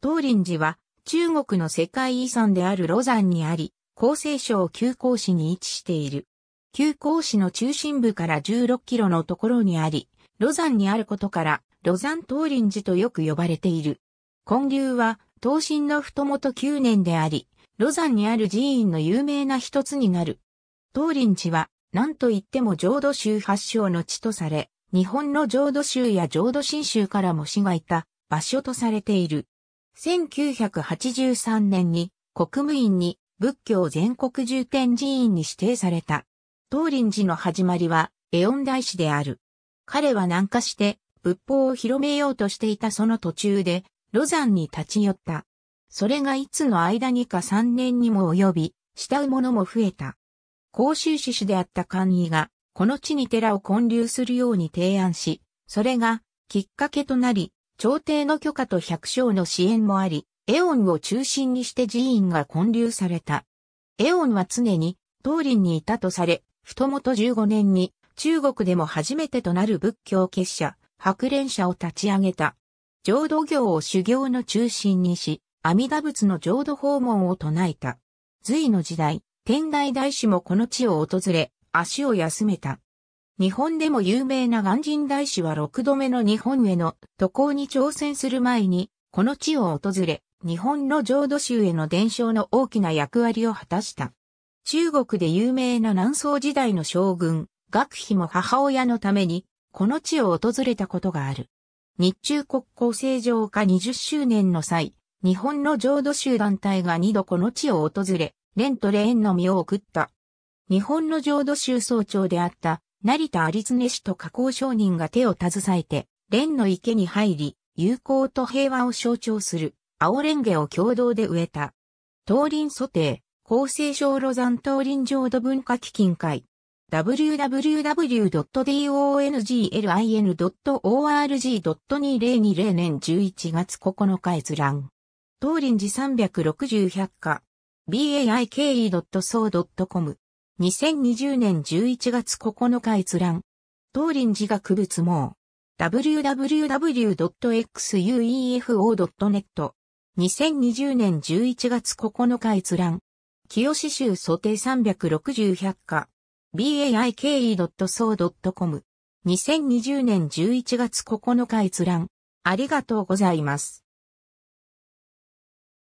東林寺は中国の世界遺産であるロザンにあり、厚生省急行市に位置している。急行市の中心部から16キロのところにあり、ロザンにあることから、ロザン東林寺とよく呼ばれている。建立は、東進の太元九年であり、ロザンにある寺院の有名な一つになる。東林寺は、何と言っても浄土宗発祥の地とされ、日本の浄土宗や浄土真宗からも市がいた場所とされている。1983年に国務院に仏教全国重点寺院に指定された。東林寺の始まりは、エオン大師である。彼は南下して、仏法を広めようとしていたその途中で、ロザンに立ち寄った。それがいつの間にか3年にも及び、慕う者も増えた。甲州市主であった官位が、この地に寺を建立するように提案し、それがきっかけとなり、朝廷の許可と百姓の支援もあり、エオンを中心にして寺院が建立された。エオンは常に、東林にいたとされ、太元15年に、中国でも初めてとなる仏教結社、白蓮社を立ち上げた。浄土行を修行の中心にし、阿弥陀仏の浄土訪問を唱えた。隋の時代、天台大師もこの地を訪れ、足を休めた。日本でも有名な鑑真大師は6度目の日本への渡航に挑戦する前に、この地を訪れ、日本の浄土宗への伝承の大きな役割を果たした。中国で有名な南宋時代の将軍、学費も母親のために、この地を訪れたことがある。日中国交正常化20周年の際、日本の浄土宗団体が2度この地を訪れ、蓮と蓮の実を送った。日本の浄土宗総長であった成田有常氏と加工商人が手を携えて、蓮の池に入り、友好と平和を象徴する青蓮華を共同で植えた。東林蘇帝、厚生省路山東林浄土文化基金会。www.donglin.org.2020 年11月9日閲覧。東林寺360百科。baike.so.com 2020年11月9日閲覧。東林寺学物網。www.xuefo.net。2020年11月9日閲覧。清志州想定360百科。baike.so.com。2020年11月9日閲覧。ありがとうございます。